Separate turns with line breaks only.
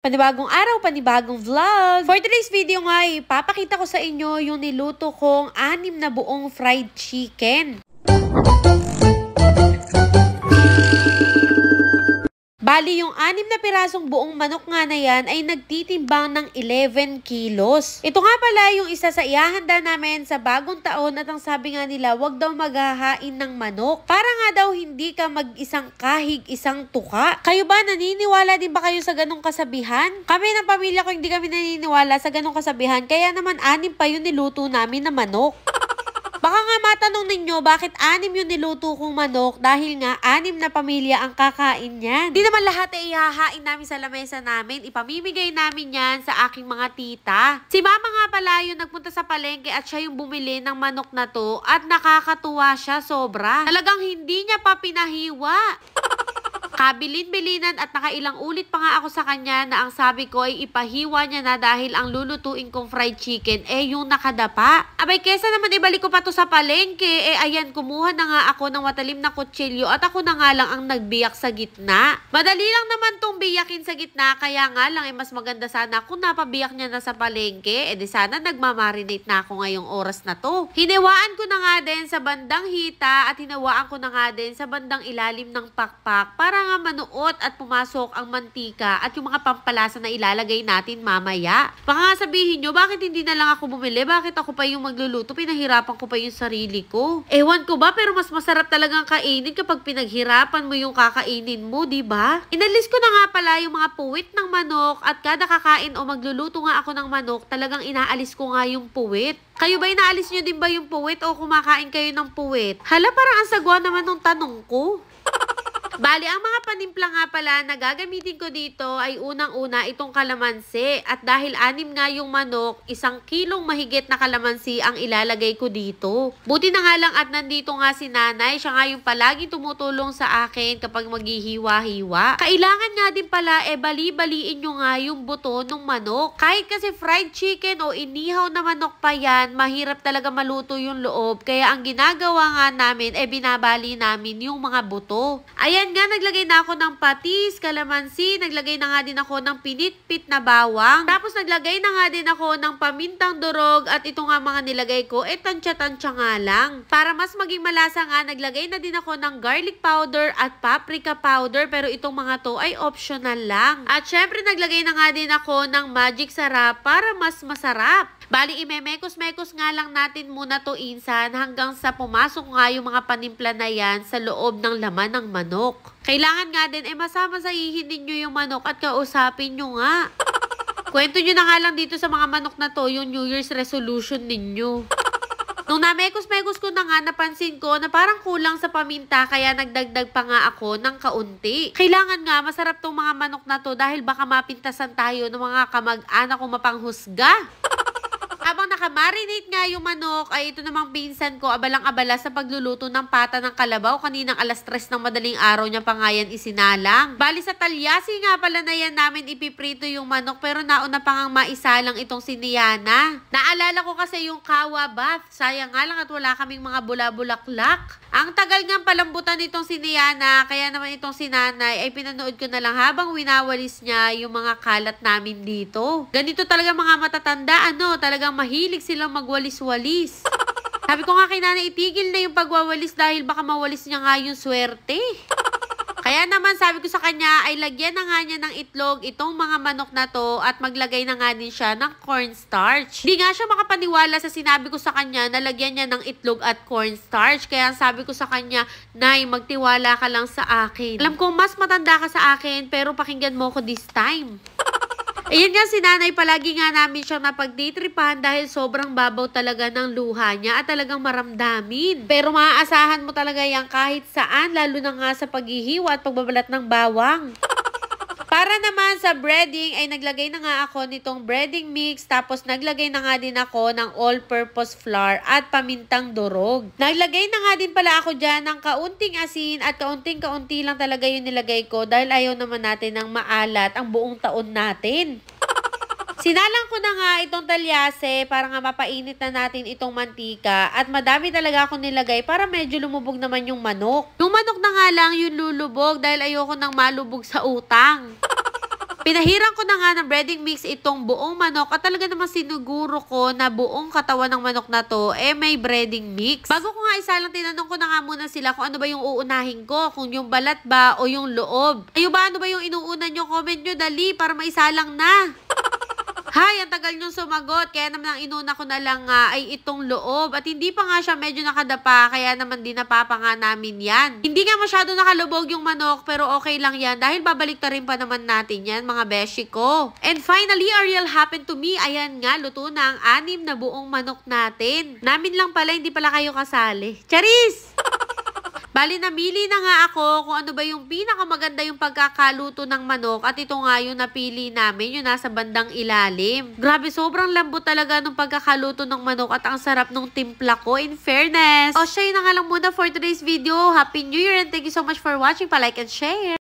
Panibagong araw, panibagong vlog! For today's video nga, ipapakita ko sa inyo yung niluto kong anim na buong fried chicken. Bali, yung anim na pirasong buong manok nga na yan ay nagtitimbang ng 11 kilos. Ito nga pala yung isa sa ihahanda namin sa bagong taon at ang sabi nga nila, wag daw maghahain ng manok. Para nga daw hindi ka mag-isang kahig isang tuka. Kayo ba naniniwala din ba kayo sa ganong kasabihan? Kami ng pamilya ko hindi kami naniniwala sa ganong kasabihan. Kaya naman anim pa yun niluto namin na manok. Baka nga matanong ninyo bakit anim yung niluto kong manok dahil nga anim na pamilya ang kakain niyan. Di naman lahat ay ihahain namin sa lamesa namin. Ipamimigay namin yan sa aking mga tita. Si mama nga pala yung nagpunta sa palengke at siya yung bumili ng manok na to at nakakatuwa siya sobra. Talagang hindi niya pa pinahiwa. Kabilin-bilinan at nakailang ulit pa nga ako sa kanya na ang sabi ko ay ipahiwa niya na dahil ang lulutuin kong fried chicken eh yung nakadapa. Abay kesa naman ibalik ko pa to sa palengke eh ayan kumuha na nga ako ng matalim na kutsilyo at ako na nga lang ang nagbiyak sa gitna. Madali lang naman tong biyakin sa gitna kaya nga lang eh mas maganda sana kung napabiyak niya na sa palengke eh di sana nagmamarinate na ako ngayong oras na to. Hinewaan ko na nga din sa bandang hita at hinawaan ko na nga din sa bandang ilalim ng pakpak para mga manuot at pumasok ang mantika at yung mga pampalasa na ilalagay natin mamaya. Baka sabihin nyo, bakit hindi na lang ako bumili? Bakit ako pa yung magluluto? Pinahirapan ko pa yung sarili ko. Ewan ko ba, pero mas masarap talagang kainin kapag pinaghirapan mo yung kakainin mo, di ba? Inalis ko na nga pala yung mga puwit ng manok at kada kakain o magluluto nga ako ng manok, talagang inaalis ko nga yung puwit. Kayo ba inaalis nyo din ba yung puwit o kumakain kayo ng puwit? Hala, parang ang sagwa naman ng tanong ko. Bali, ang mga panimpla nga pala na gagamitin ko dito ay unang-una itong kalamansi. At dahil anim nga yung manok, isang kilong mahigit na kalamansi ang ilalagay ko dito. Buti na nga lang at nandito nga si nanay, siya nga yung palagi tumutulong sa akin kapag maghihiwa-hiwa. Kailangan nga din pala e eh, bali-baliin nyo nga yung buto ng manok. Kahit kasi fried chicken o inihaw na manok pa yan, mahirap talaga maluto yung loob. Kaya ang ginagawa nga namin e eh, binabali namin yung mga buto. Ayan Ayan nga, naglagay na ako ng patis, kalamansi, naglagay na nga din ako ng pinitpit na bawang. Tapos naglagay na nga din ako ng pamintang durog at ito nga mga nilagay ko, eh tansya-tansya nga lang. Para mas maging malasa nga, naglagay na din ako ng garlic powder at paprika powder pero itong mga to ay optional lang. At syempre naglagay na nga din ako ng magic sarap para mas masarap. Bali, imemekos-mekos nga lang natin muna to insan hanggang sa pumasok nga yung mga panimpla na yan sa loob ng laman ng manok manok. Kailangan nga din, eh masama sa ihinin nyo yung manok at kausapin nyo nga. Kwento nyo na nga lang dito sa mga manok na to yung New Year's resolution ninyo. Nung namekos-mekos ko na nga, napansin ko na parang kulang sa paminta kaya nagdagdag pa nga ako ng kaunti. Kailangan nga masarap tong mga manok na to dahil baka mapintasan tayo ng mga kamag-anak o mapanghusga. Habang nakamarinate nga yung manok, ay ito namang pinsan ko, abalang-abala sa pagluluto ng pata ng kalabaw. Kaninang alas tres ng madaling araw niya pa nga yan isinalang. Bali sa talyasi nga pala na yan namin ipiprito yung manok, pero nauna pa ngang maisalang itong siniyana. Naalala ko kasi yung kawa bath. Sayang nga lang at wala kaming mga bulabulaklak. Ang tagal nga palambutan nitong siniyana, kaya naman itong sinanay ay pinanood ko na lang habang winawalis niya yung mga kalat namin dito. Ganito talaga mga matatanda, ano, talaga lang, mahilig silang magwalis-walis. Sabi ko nga kay nanay, itigil na yung pagwawalis dahil baka mawalis niya nga yung swerte. Kaya naman sabi ko sa kanya ay lagyan na nga niya ng itlog itong mga manok na to at maglagay na nga din siya ng cornstarch. Hindi nga siya makapaniwala sa sinabi ko sa kanya na lagyan niya ng itlog at cornstarch. Kaya sabi ko sa kanya, Nay, magtiwala ka lang sa akin. Alam ko mas matanda ka sa akin pero pakinggan mo ko this time. Ayun nga si nanay, palagi nga namin siyang napag-daytripahan dahil sobrang babaw talaga ng luha niya at talagang maramdamin. Pero maaasahan mo talaga yan kahit saan, lalo na nga sa paghihiwa at pagbabalat ng bawang sa breading ay naglagay na nga ako nitong breading mix tapos naglagay na nga din ako ng all-purpose flour at pamintang durog. Naglagay na nga din pala ako dyan ng kaunting asin at kaunting-kaunti lang talaga yung nilagay ko dahil ayaw naman natin ng maalat ang buong taon natin. Sinalang ko na nga itong talyase para nga mapainit na natin itong mantika at madami talaga ako nilagay para medyo lumubog naman yung manok. Yung manok na nga lang yung lulubog dahil ayoko nang malubog sa utang. Pinahiran ko na nga ng breading mix itong buong manok at talaga naman sinuguro ko na buong katawan ng manok na to eh may breading mix. Bago ko nga isalang tinanong ko na nga muna sila kung ano ba yung uunahin ko, kung yung balat ba o yung loob. Kayo ba ano ba yung inuuna nyo? Comment nyo dali para maisalang na. Hay, ang tagal niyong sumagot. Kaya naman ang inuna ko na lang nga ay itong loob. At hindi pa nga siya medyo nakadapa, kaya naman din napapa nga namin yan. Hindi nga masyado nakalubog yung manok, pero okay lang yan. Dahil babalik ta rin pa naman natin yan, mga beshi ko. And finally, Ariel happened to me. Ayan nga, luto na ang anim na buong manok natin. Namin lang pala, hindi pala kayo kasali. Charis! Bali, namili na nga ako kung ano ba yung pinakamaganda yung pagkakaluto ng manok at ito nga yung napili namin, yung nasa bandang ilalim. Grabe, sobrang lambot talaga nung pagkakaluto ng manok at ang sarap nung timpla ko, in fairness. O, siya na nga lang muna for today's video. Happy New Year and thank you so much for watching. Pa-like and share!